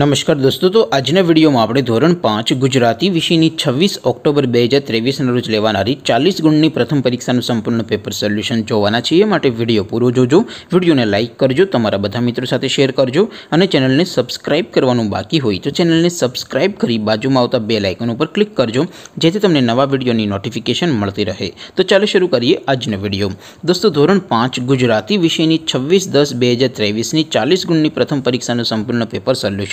નમસ્કાર દોસ્તો તો આજ ને વિડિયો માં આપણે ધોરણ 5 ગુજરાતી વિષય ની 26 ઓક્ટોબર 2023 ના રોજ લેવાનાર 40 ગુણ ની પ્રથમ પરીક્ષા નું સંપૂર્ણ પેપર સોલ્યુશન જોવાના છીએ માટે વિડિયો પૂરો જોજો વિડિયો ને લાઈક કરજો તમારા બધા મિત્રો સાથે શેર કરજો અને ચેનલ ને સબ્સ્ક્રાઇબ કરવાનું બાકી હોય તો ચેનલ ને સબ્સ્ક્રાઇબ કરી બાજુમાં આવતા બેલ આઇકન ઉપર ક્લિક કરજો જેથી તમને નવા વિડિયો ની નોટિફિકેશન મળતી રહે તો ચાલો શરૂ કરીએ આજ ને વિડિયો દોસ્તો ધોરણ 5 ગુજરાતી વિષય ની 26 10 2023 ની 40 ગુણ ની પ્રથમ પરીક્ષા નું સંપૂર્ણ પેપર સોલ્યુશન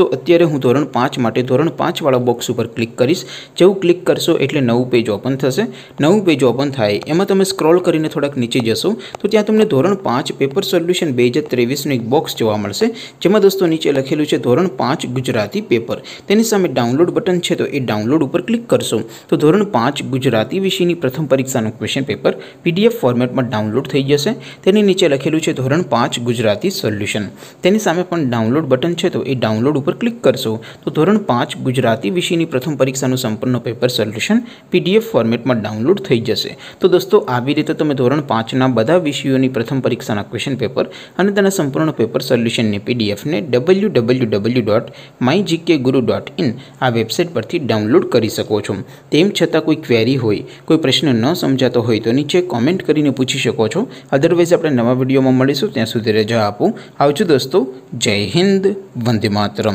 તો અત્યારે હું ધોરણ 5 માટે ધોરણ 5 વાળો બોક્સ ઉપર ક્લિક કરીશ જેવું ક્લિક કરશો એટલે નવું પેજ ઓપન થશે નવું પેજ ઓપન થાય એમાં તમે સ્ક્રોલ કરીને થોડક નીચે જશો તો ત્યાં તમને ધોરણ 5 પેપર સોલ્યુશન 2023 નો એક બોક્સ જોવા મળશે જેમાં દોસ્તો નીચે લખેલું છે ધોરણ 5 ગુજરાતી પેપર તેની સામે ડાઉનલોડ બટન છે તો એ ડાઉનલોડ ઉપર ક્લિક કરશો તો ધોરણ 5 ગુજરાતી વિષયની પ્રથમ પરીક્ષાનું ક્વેશ્ચન પેપર પીડીએફ ફોર્મેટમાં ડાઉનલોડ થઈ જશે તેની નીચે લખેલું છે ધોરણ 5 ગુજરાતી સોલ્યુશન તેની સામે પણ ડાઉનલોડ બટન છે તો એ ડાઉનલોડ ઉપર ક્લિક કરશો તો ધોરણ 5 ગુજરાતી વિષયની પ્રથમ પરીક્ષાનું સંપૂર્ણ પેપર સોલ્યુશન પીડીએફ ફોર્મેટમાં ડાઉનલોડ થઈ જશે તો દોસ્તો આ વિ રીતે તમે ધોરણ 5 ના બધા વિષયોની પ્રથમ પરીક્ષાના ક્વેશ્ચન પેપર અને તેના સંપૂર્ણ પેપર સોલ્યુશન ને પીડીએફ ને www.mygkguru.in આ વેબસાઈટ પરથી ડાઉનલોડ કરી શકો છો તેમ છતાં કોઈ ક્વેરી હોય કોઈ પ્રશ્ન ન સમજાતો હોય તો નીચે કમેન્ટ કરીને પૂછી શકો છો અધરવાઇઝ આપણે નવા વિડિયોમાં મળીશું ત્યાં સુધી રહેજો આવું છું દોસ્તો જય હિન્દ વંદે માતરમ